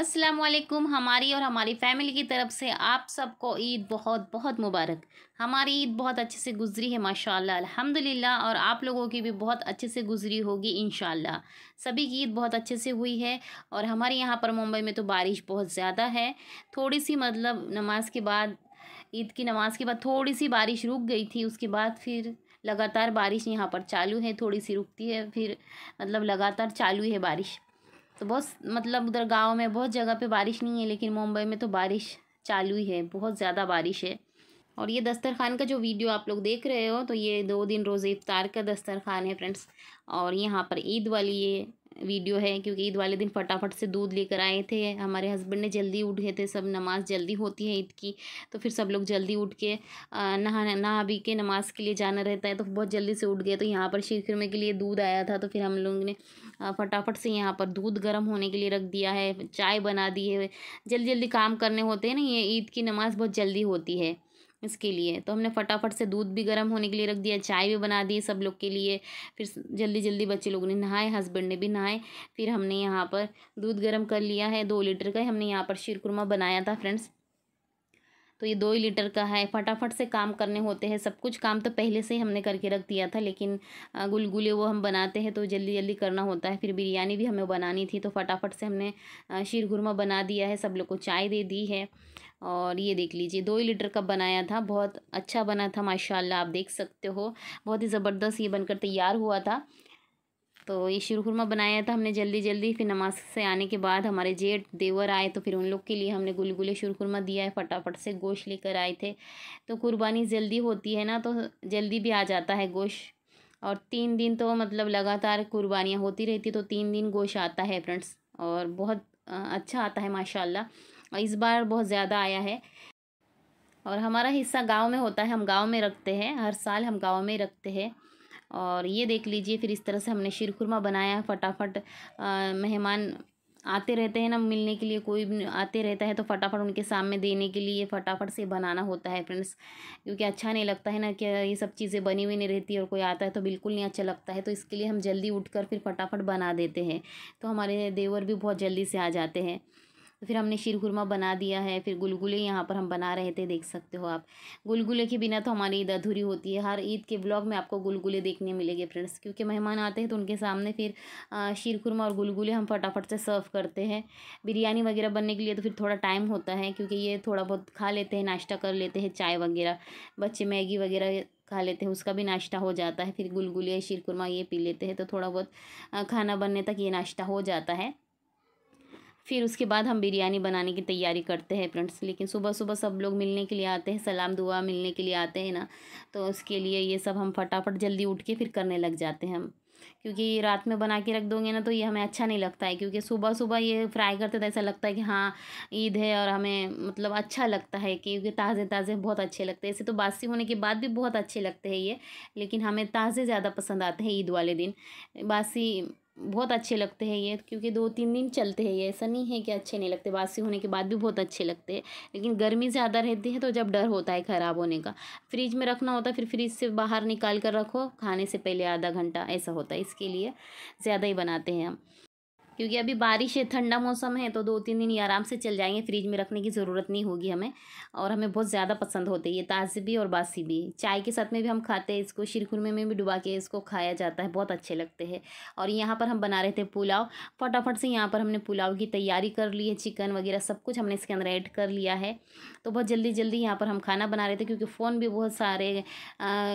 असलकुम हमारी और हमारी फैमिली की तरफ से आप सबको ईद बहुत बहुत मुबारक हमारी ईद बहुत अच्छे से गुजरी है माशाल्लाह अल्हम्दुलिल्लाह और आप लोगों की भी बहुत अच्छे से गुजरी होगी इन सभी की ईद बहुत अच्छे से हुई है और हमारे यहाँ पर मुंबई में तो बारिश बहुत ज़्यादा है थोड़ी सी मतलब नमाज के बाद ईद की नमाज़ के बाद थोड़ी सी बारिश रुक गई थी उसके बाद फिर लगातार बारिश यहाँ पर चालू है थोड़ी सी रुकती है फिर मतलब लगातार चालू है बारिश तो बहुत मतलब उधर गाँव में बहुत जगह पे बारिश नहीं है लेकिन मुंबई में तो बारिश चालू ही है बहुत ज़्यादा बारिश है और ये दस्तरखान का जो वीडियो आप लोग देख रहे हो तो ये दो दिन रोज़ इफ्तार का दस्तरखान है फ्रेंड्स और यहाँ पर ईद वाली ये वीडियो है क्योंकि ईद वाले दिन फटाफट से दूध लेकर आए थे हमारे हस्बैंड ने जल्दी उठ गए थे सब नमाज़ जल्दी होती है ईद की तो फिर सब लोग जल्दी उठ के नहा नहा भी के नमाज़ के लिए जाना रहता है तो बहुत जल्दी से उठ गए तो यहाँ पर शीरखुरमे के लिए दूध आया था तो फिर हम लोग ने फटाफट से यहाँ पर दूध गर्म होने के लिए रख दिया है चाय बना दी है जल्दी जल्दी काम करने होते हैं ना ये ईद की नमाज़ बहुत जल्दी होती है इसके लिए तो हमने फटाफट से दूध भी गर्म होने के लिए रख दिया चाय भी बना दी सब लोग के लिए फिर जल्दी जल्दी बच्चे लोगों ने नहाए हस्बैंड ने भी नहाए फिर हमने यहाँ पर दूध गर्म कर लिया है दो लीटर का हमने यहाँ पर शीरकुरमा बनाया था फ्रेंड्स तो ये दो ही लीटर का है फटाफट से काम करने होते हैं सब कुछ काम तो पहले से ही हमने करके रख दिया था लेकिन गुलगुले वो हम बनाते हैं तो जल्दी जल्दी करना होता है फिर बिरयानी भी हमें बनानी थी तो फटाफट से हमने शीरगुरमा बना दिया है सब लोग को चाय दे दी है और ये देख लीजिए दो ही लीटर का बनाया था बहुत अच्छा बना था माशाल्लाह आप देख सकते हो बहुत ही ज़बरदस्त ये बनकर तैयार हुआ था तो ये खुरमा बनाया था हमने जल्दी जल्दी फिर नमाज से आने के बाद हमारे जेठ देवर आए तो फिर उन लोग के लिए हमने गुलगुले शिरखुरमा दिया है फटाफट से गोश्त लेकर आए थे तो कुर्बानी जल्दी होती है ना तो जल्दी भी आ जाता है गोश्त और तीन दिन तो मतलब लगातार कुर्बानियाँ होती रहती तो तीन दिन गोश्त आता है फ्रेंड्स और बहुत अच्छा आता है माशाल्लाह इस बार बहुत ज़्यादा आया है और हमारा हिस्सा गांव में होता है हम गांव में रखते हैं हर साल हम गांव में रखते हैं और ये देख लीजिए फिर इस तरह से हमने शीरखुरमा बनाया फटाफट मेहमान आते रहते हैं ना मिलने के लिए कोई आते रहता है तो फटाफट उनके सामने देने के लिए फटाफट से बनाना होता है फ्रेंड्स क्योंकि अच्छा नहीं लगता है ना कि ये सब चीज़ें बनी हुई नहीं रहती और कोई आता है तो बिल्कुल नहीं अच्छा लगता है तो इसके लिए हम जल्दी उठकर फिर फटाफट बना देते हैं तो हमारे देवर भी बहुत जल्दी से आ जाते हैं तो फिर हमने शीरखुरमा बना दिया है फिर गुलगुले यहाँ पर हम बना रहे थे देख सकते हो आप गुलगुले के बिना तो हमारी ईद अधूरी होती है हर ईद के ब्लॉग में आपको गुलगुले देखने मिलेंगे फ्रेंड्स क्योंकि मेहमान आते हैं तो उनके सामने फिर शीरखुरमा और गुलगुले हम फटाफट से सर्व करते हैं बिरयानी वगैरह बनने के लिए तो फिर थोड़ा टाइम होता है क्योंकि ये थोड़ा बहुत खा लेते हैं नाश्ता कर लेते हैं चाय वगैरह बच्चे मैगी वगैरह खा लेते हैं उसका भी नाश्ता हो जाता है फिर गुलगुले शीरकुरमा ये पी लेते हैं तो थोड़ा बहुत खाना बनने तक ये नाश्ता हो जाता है फिर उसके बाद हम बिरयानी बनाने की तैयारी करते हैं फ्रेंड्स लेकिन सुबह सुबह सब लोग मिलने के लिए आते हैं सलाम दुआ मिलने के लिए आते हैं ना तो उसके लिए ये सब हम फटाफट जल्दी उठ के फिर करने लग जाते हैं हम क्योंकि ये रात में बना के रख दोगे ना तो ये हमें अच्छा नहीं लगता है क्योंकि सुबह सुबह ये फ्राई करते तो ऐसा लगता है कि हाँ ईद है और हमें मतलब अच्छा लगता है क्योंकि ताज़े ताज़े बहुत अच्छे लगते हैं ऐसे तो बासी होने के बाद भी बहुत अच्छे लगते हैं ये लेकिन हमें ताज़े ज़्यादा पसंद आते हैं ईद वाले दिन बासी बहुत अच्छे लगते हैं ये क्योंकि दो तीन दिन चलते हैं ये ऐसा नहीं है कि अच्छे नहीं लगते बासी होने के बाद भी बहुत अच्छे लगते हैं लेकिन गर्मी ज़्यादा रहती है तो जब डर होता है ख़राब होने का फ्रिज में रखना होता है फिर फ्रिज से बाहर निकाल कर रखो खाने से पहले आधा घंटा ऐसा होता है इसके लिए ज़्यादा ही बनाते हैं हम क्योंकि अभी बारिश है ठंडा मौसम है तो दो तीन दिन ये आराम से चल जाएंगे फ्रिज में रखने की ज़रूरत नहीं होगी हमें और हमें बहुत ज़्यादा पसंद होते हैं ये ताज़े भी और बासी भी चाय के साथ में भी हम खाते हैं इसको शिरखुरमे में भी डुबा के इसको खाया जाता है बहुत अच्छे लगते हैं और यहाँ पर हम बना रहे थे पुलाव फटाफट से यहाँ पर हमने पुलाव की तैयारी कर ली है चिकन वगैरह सब कुछ हमने इसके अंदर ऐड कर लिया है तो बहुत जल्दी जल्दी यहाँ पर हम खाना बना रहे थे क्योंकि फ़ोन भी बहुत सारे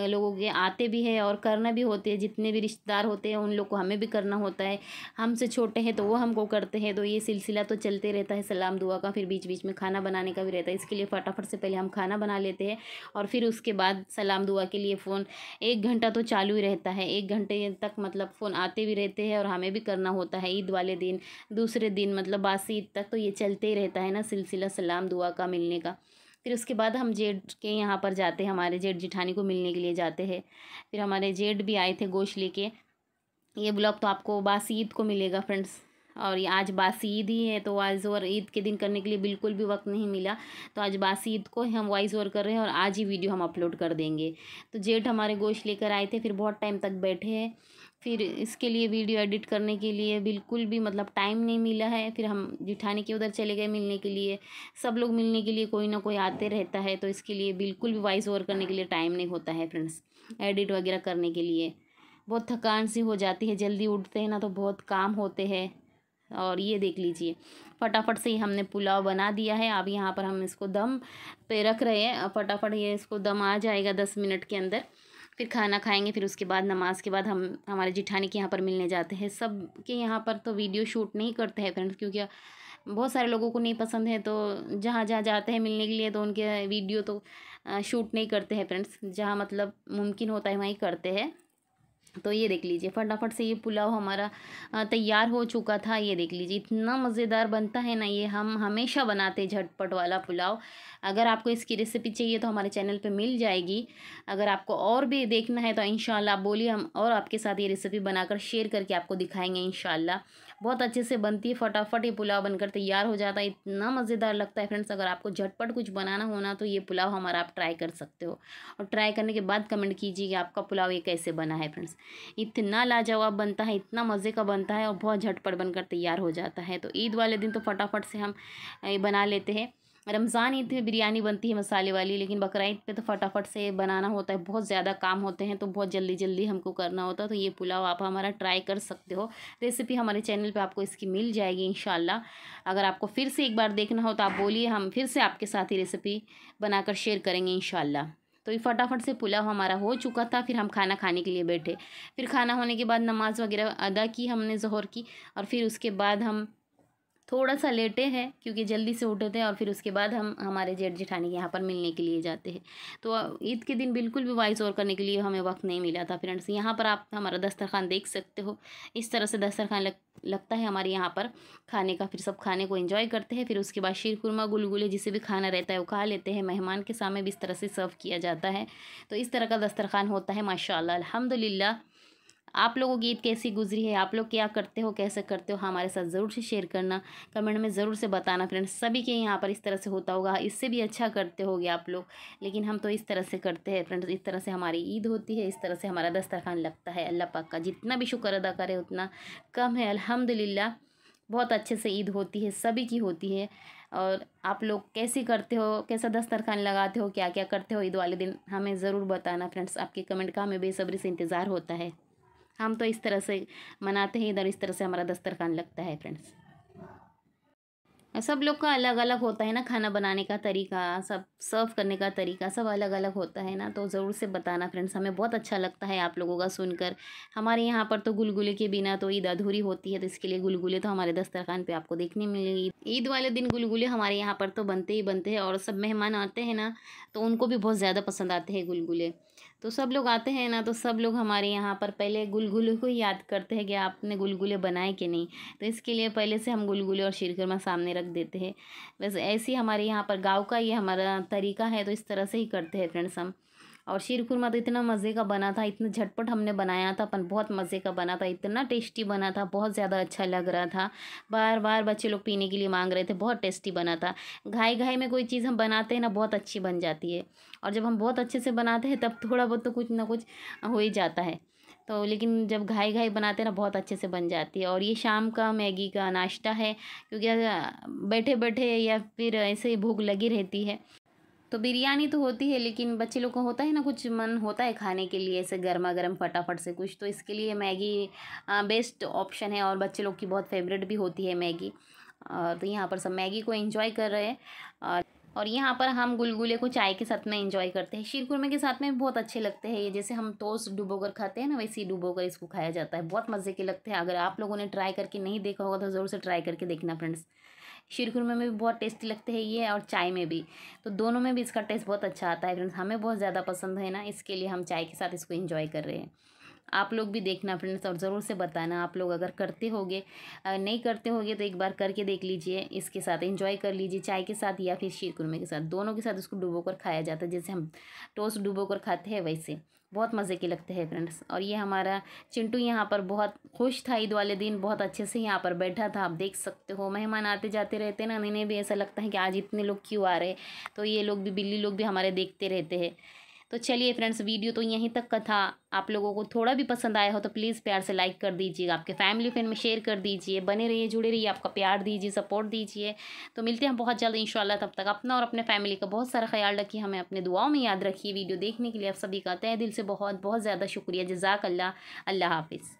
लोगों के आते भी है और करना भी होते हैं जितने भी रिश्तेदार होते हैं उन लोग को हमें भी करना होता है हमसे छोटे हैं तो वो हमको करते हैं तो ये सिलसिला तो चलते रहता है सलाम दुआ का फिर बीच बीच में खाना बनाने का भी रहता है इसके लिए फटाफट से पहले हम खाना बना लेते हैं और फिर उसके बाद सलाम दुआ के लिए फ़ोन एक घंटा तो चालू ही रहता है एक घंटे तक मतलब फ़ोन आते भी रहते हैं और हमें भी करना होता है ईद वाले दिन दूसरे दिन मतलब बासी ईद तक तो ये चलते ही रहता है ना सिलसिला सलाम दुआ का मिलने का फिर उसके बाद हम जेड के यहाँ पर जाते हैं हमारे जेठ जिठानी को मिलने के लिए जाते हैं फिर हमारे जेड भी आए थे गोश्त लेके ये ब्लॉग तो आपको बासी ईद को मिलेगा फ्रेंड्स और आज बासी ईद ही है तो वाइज ओवर ईद के दिन करने के लिए बिल्कुल भी वक्त नहीं मिला तो आज बासी ईद को हम वाइज ओवर कर रहे हैं और आज ही वीडियो हम अपलोड कर देंगे तो जेठ हमारे गोश्त लेकर आए थे फिर बहुत टाइम तक बैठे हैं फिर इसके लिए वीडियो एडिट करने के लिए बिल्कुल भी मतलब टाइम नहीं मिला है फिर हम जिठाने के उधर चले गए मिलने के लिए सब लोग मिलने के लिए कोई ना कोई आते रहता है तो इसके लिए बिल्कुल भी वॉइस ओवर करने के लिए टाइम नहीं होता है फ्रेंड्स एडिट वगैरह करने के लिए बहुत थकान सी हो जाती है जल्दी उठते हैं ना तो बहुत काम होते हैं और ये देख लीजिए फटाफट से हमने पुलाव बना दिया है अब यहाँ पर हम इसको दम पे रख रहे हैं फटाफट ये इसको दम आ जाएगा दस मिनट के अंदर फिर खाना खाएंगे फिर उसके बाद नमाज के बाद हम हमारे जिठानी के यहाँ पर मिलने जाते हैं सब के यहाँ पर तो वीडियो शूट नहीं करते हैं फ्रेंड्स क्योंकि बहुत सारे लोगों को नहीं पसंद है तो जहाँ जहाँ जाते हैं मिलने के लिए तो उनके वीडियो तो शूट नहीं करते हैं फ्रेंड्स जहाँ मतलब मुमकिन होता है वहीं करते हैं तो ये देख लीजिए फटाफट से ये पुलाव हमारा तैयार हो चुका था ये देख लीजिए इतना मज़ेदार बनता है ना ये हम हमेशा बनाते झटपट वाला पुलाव अगर आपको इसकी रेसिपी चाहिए तो हमारे चैनल पे मिल जाएगी अगर आपको और भी देखना है तो इन आप बोलिए हम और आपके साथ ये रेसिपी बनाकर शेयर करके आपको दिखाएंगे इन बहुत अच्छे से बनती है फटाफट ये पुलाव बनकर तैयार हो जाता है इतना मज़ेदार लगता है फ्रेंड्स अगर आपको झटपट कुछ बनाना होना तो ये पुलाव हमारा आप ट्राई कर सकते हो और ट्राई करने के बाद कमेंट कीजिए कि आपका पुलाव ये कैसे बना है फ्रेंड्स इतना लाजवाब बनता है इतना मज़े का बनता है और बहुत झटपट बनकर तैयार हो जाता है तो ईद वाले दिन तो फटाफट से हम बना लेते हैं रमज़ान ईद में बिरयानी बनती है मसाले वाली लेकिन बकरा ईद पर तो फटाफट से बनाना होता है बहुत ज़्यादा काम होते हैं तो बहुत जल्दी जल्दी हमको करना होता है तो ये पुलाव आप हमारा ट्राई कर सकते हो रेसिपी हमारे चैनल पर आपको इसकी मिल जाएगी इन अगर आपको फिर से एक बार देखना हो तो आप बोलिए हम फिर से आपके साथ ही रेसिपी बनाकर शेयर करेंगे इन तो ये फटाफट से पुलाव हमारा हो चुका था फिर हम खाना खाने के लिए बैठे फिर खाना होने के बाद नमाज़ वगैरह अदा की हमने जहर की और फिर उसके बाद हम थोड़ा सा लेटे हैं क्योंकि जल्दी से उठे थे और फिर उसके बाद हम हमारे जेठ जेठानी के यहाँ पर मिलने के लिए जाते हैं तो ईद के दिन बिल्कुल भी वॉइस ओवर करने के लिए हमें वक्त नहीं मिला था फ्रेंड्स यहाँ पर आप हमारा दस्तरखान देख सकते हो इस तरह से दस्तरखान लग लगता है हमारे यहाँ पर खाने का फिर सब खाने को इंजॉय करते हैं फिर उसके बाद शीर खुरमा गुलगुले जिसे भी खाना रहता है वो खा लेते हैं मेहमान के सामने भी इस तरह से सर्व किया जाता है तो इस तरह का दस्तरखान होता है माशा अलहमदिल्ला आप लोगों की ईद कैसी गुजरी है आप लोग क्या करते हो कैसे करते हो हमारे साथ ज़रूर से शेयर करना कमेंट में ज़रूर से बताना फ्रेंड्स सभी के यहाँ पर इस तरह से होता होगा इससे भी अच्छा करते हो आप लोग लेकिन हम तो इस तरह से करते हैं फ्रेंड्स इस तरह से हमारी ईद होती है इस तरह से हमारा दस्तरखान लगता है अल्लाह पाक का जितना भी शुक्र अदा करे उतना कम है अल्हम्दुलिल्लाह बहुत अच्छे से ईद होती है सभी की होती है और आप लोग कैसे करते हो कैसा दस्तरखान लगाते हो क्या क्या करते हो ईद वाले दिन हमें ज़रूर बताना फ्रेंड्स आपके कमेंट का हमें बेसब्री से इंतज़ार होता है हम तो इस तरह से मनाते हैं इधर इस तरह से हमारा दस्तरखान लगता है फ्रेंड्स सब लोग का अलग अलग होता है ना खाना बनाने का तरीका सब सर्व करने का तरीका सब अलग अलग होता है ना तो ज़रूर से बताना फ्रेंड्स हमें बहुत अच्छा लगता है आप लोगों का सुनकर हमारे यहाँ पर तो गुलगुले के बिना तो ईद अधूरी होती है तो इसके लिए गुलगुले तो हमारे दस्तरखान पे आपको देखने मिलेगी ईद वाले दिन गुलगुले हमारे यहाँ पर तो बनते ही बनते हैं और सब मेहमान आते हैं ना तो उनको भी बहुत ज़्यादा पसंद आते हैं गुलगुले तो सब लोग आते हैं ना तो सब लोग हमारे यहाँ पर पहले गुलगुले को ही याद करते हैं कि आपने गुलगुले बनाए कि नहीं तो इसके लिए पहले से हम गुलगुले और शीरखुरमा सामने रख देते हैं बस ऐसे ही हमारे यहाँ पर गाँव का ये हमारा तरीका है तो इस तरह से ही करते हैं फ्रेंड्स हम और शीर खुरमा तो इतना मज़े का बना था इतना झटपट हमने बनाया था अपन बहुत मज़े का बना था इतना टेस्टी बना था बहुत ज़्यादा अच्छा लग रहा था बार बार बच्चे लोग पीने के लिए मांग रहे थे बहुत टेस्टी बना था घाई घाई में कोई चीज़ हम बनाते हैं ना बहुत अच्छी बन जाती है और जब हम बहुत अच्छे से बनाते हैं तब थोड़ा बहुत तो कुछ ना कुछ हो ही जाता है तो लेकिन जब घाई घाई बनाते हैं ना बहुत अच्छे से बन जाती है और ये शाम का मैगी का नाश्ता है क्योंकि बैठे बैठे या फिर ऐसे ही भूख लगी रहती है तो बिरयानी तो होती है लेकिन बच्चे लोग को होता है ना कुछ मन होता है खाने के लिए ऐसे गर्मा गर्म फटाफट से कुछ तो इसके लिए मैगी बेस्ट ऑप्शन है और बच्चे लोग की बहुत फेवरेट भी होती है मैगी तो यहाँ पर सब मैगी को इन्जॉय कर रहे हैं और यहाँ पर हम गुलगुले को चाय के साथ में इंजॉय करते हैं शीरकुरमे के साथ में बहुत अच्छे लगते हैं ये जैसे हम टोस्ट डुबो कर खाते हैं ना वैसे ही डुबो कर इसको खाया जाता है बहुत मज़े के लगते हैं अगर आप लोगों ने ट्राई करके नहीं देखा होगा तो ज़रूर से ट्राई करके देखना फ्रेंड्स शिरखुरमा में भी बहुत टेस्टी लगते हैं ये और चाय में भी तो दोनों में भी इसका टेस्ट बहुत अच्छा आता है फ्रेंड्स हमें बहुत ज़्यादा पसंद है ना इसके लिए हम चाय के साथ इसको इन्जॉय कर रहे हैं आप लोग भी देखना फ्रेंड्स और ज़रूर से बताना आप लोग अगर करते होगे नहीं करते होगे तो एक बार करके देख लीजिए इसके साथ एंजॉय कर लीजिए चाय के साथ या फिर शीर कुरमे के साथ दोनों के साथ उसको डुबो कर खाया जाता है जैसे हम टोस्ट डुबो कर खाते हैं वैसे बहुत मज़े के लगते हैं फ्रेंड्स और ये हमारा चिंटू यहाँ पर बहुत खुश था ईद वाले दिन बहुत अच्छे से यहाँ पर बैठा था आप देख सकते हो मेहमान आते जाते रहते हैं ना इन्हें भी ऐसा लगता है कि आज इतने लोग क्यों आ रहे तो ये लोग भी बिल्ली लोग भी हमारे देखते रहते हैं तो चलिए फ्रेंड्स वीडियो तो यहीं तक का था आप लोगों को थोड़ा भी पसंद आया हो तो प्लीज़ प्यार से लाइक कर दीजिएगा आपके फैमिली फ्रेंड में शेयर कर दीजिए बने रहिए जुड़े रहिए आपका प्यार दीजिए सपोर्ट दीजिए तो मिलते हैं बहुत जल्द इंशाल्लाह तब तक अपना और अपने फैमिली का बहुत सारा ख्याल रखिए हमें अपने दुआओं में याद रखिए वीडियो देखने के लिए आप सभी का तय दिल से बहुत बहुत ज़्यादा शुक्रिया जजाक अल्लाह अल्लाह हाफिज़